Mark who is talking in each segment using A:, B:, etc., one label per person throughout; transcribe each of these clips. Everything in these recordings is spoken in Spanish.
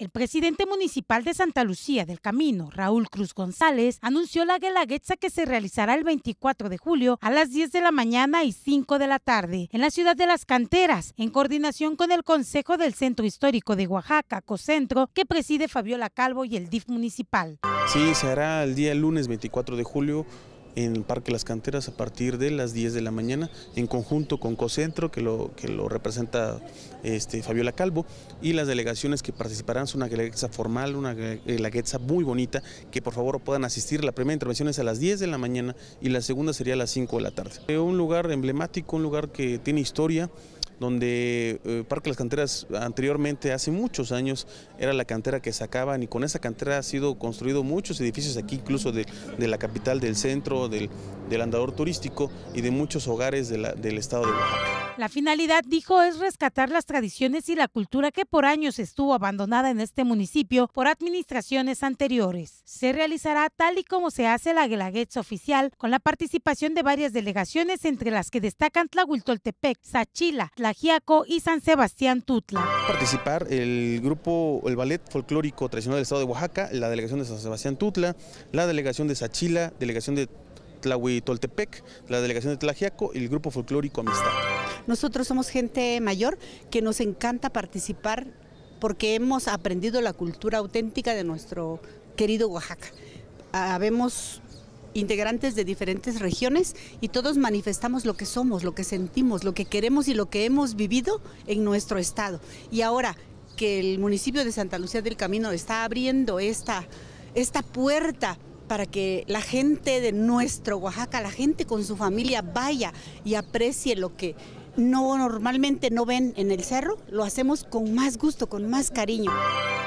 A: El presidente municipal de Santa Lucía del Camino, Raúl Cruz González, anunció la guelaguetza que se realizará el 24 de julio a las 10 de la mañana y 5 de la tarde en la ciudad de Las Canteras, en coordinación con el Consejo del Centro Histórico de Oaxaca, COCENTRO, que preside Fabiola Calvo y el DIF municipal.
B: Sí, se el día lunes 24 de julio en Parque Las Canteras a partir de las 10 de la mañana, en conjunto con COCENTRO, que lo, que lo representa este, Fabiola Calvo, y las delegaciones que participarán es una guelaguetza formal, una guelaguetza eh, muy bonita, que por favor puedan asistir. La primera intervención es a las 10 de la mañana y la segunda sería a las 5 de la tarde. Eh, un lugar emblemático, un lugar que tiene historia, donde eh, Parque Las Canteras anteriormente, hace muchos años, era la cantera que sacaban y con esa cantera ha sido construido muchos edificios aquí, incluso de, la capital, del centro, del, andador turístico y de muchos hogares de del estado de Oaxaca.
A: La finalidad, dijo, es rescatar las tradiciones y la cultura que por años estuvo abandonada en este municipio por administraciones anteriores. Se realizará tal y como se hace la guelaguetza oficial, con la participación de varias delegaciones, entre las que destacan Tlahuiltoltepec, Sachila, la y San Sebastián Tutla.
B: Participar el grupo, el ballet folclórico tradicional del estado de Oaxaca, la delegación de San Sebastián Tutla, la delegación de Sachila, delegación de Tlahuitoltepec, la delegación de Tlajiaco y el grupo folclórico Amistad.
C: Nosotros somos gente mayor que nos encanta participar porque hemos aprendido la cultura auténtica de nuestro querido Oaxaca. Habemos ah, integrantes de diferentes regiones y todos manifestamos lo que somos, lo que sentimos, lo que queremos y lo que hemos vivido en nuestro estado. Y ahora que el municipio de Santa Lucía del Camino está abriendo esta, esta puerta para que la gente de nuestro Oaxaca, la gente con su familia vaya y aprecie lo que no normalmente no ven en el cerro, lo hacemos con más
A: gusto, con más cariño.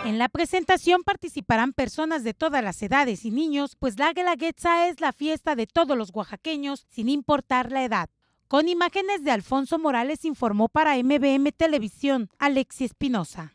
A: En la presentación participarán personas de todas las edades y niños, pues la Guelaguetza es la fiesta de todos los oaxaqueños, sin importar la edad. Con imágenes de Alfonso Morales informó para MBM Televisión, Alexi Espinosa.